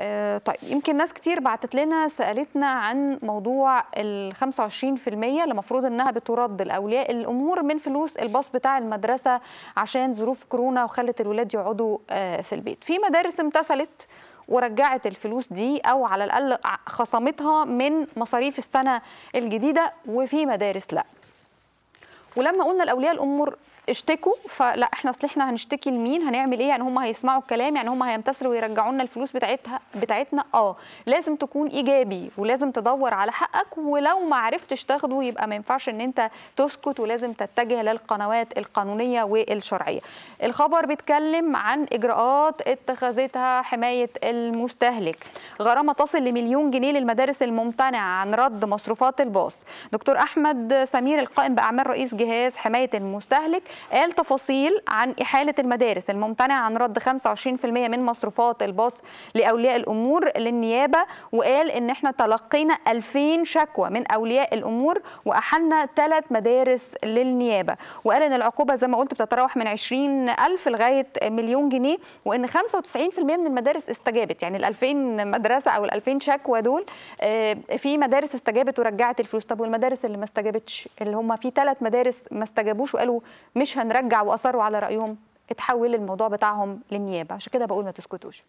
آه، طيب يمكن ناس كتير بعتت لنا سالتنا عن موضوع ال 25% اللي المفروض انها بترد لاولياء الامور من فلوس الباص بتاع المدرسه عشان ظروف كورونا وخلت الولاد يقعدوا آه، في البيت في مدارس امتثلت ورجعت الفلوس دي او على الاقل خصمتها من مصاريف السنه الجديده وفي مدارس لا ولما قلنا لاولياء الامور اشتكوا فلا احنا اصل احنا هنشتكي لمين هنعمل ايه يعني هم هيسمعوا الكلام يعني هم هيمتثلوا ويرجعوا لنا الفلوس بتاعتها بتاعتنا اه لازم تكون ايجابي ولازم تدور على حقك ولو ما عرفتش تاخده يبقى ما ينفعش ان انت تسكت ولازم تتجه للقنوات القانونيه والشرعيه الخبر بيتكلم عن اجراءات اتخذتها حمايه المستهلك غرامه تصل لمليون جنيه للمدارس الممتنعه عن رد مصروفات الباص دكتور احمد سمير القائم باعمال رئيس جهاز حمايه المستهلك قال تفاصيل عن إحالة المدارس الممتنعة عن رد 25% من مصروفات الباص لأولياء الأمور للنيابة وقال إن إحنا تلقينا 2000 شكوى من أولياء الأمور وأحلنا ثلاث مدارس للنيابة وقال إن العقوبة زي ما قلت بتتراوح من 20000 لغاية مليون جنيه وإن 95% من المدارس استجابت يعني ال 2000 مدرسة أو ال 2000 شكوى دول آه، في مدارس استجابت ورجعت الفلوس طب والمدارس اللي ما استجابتش اللي هم في ثلاث مدارس ما استجابوش وقالوا مش هنرجع واثروا على رايهم اتحول الموضوع بتاعهم للنيابه عشان كده بقول ما تسكتوش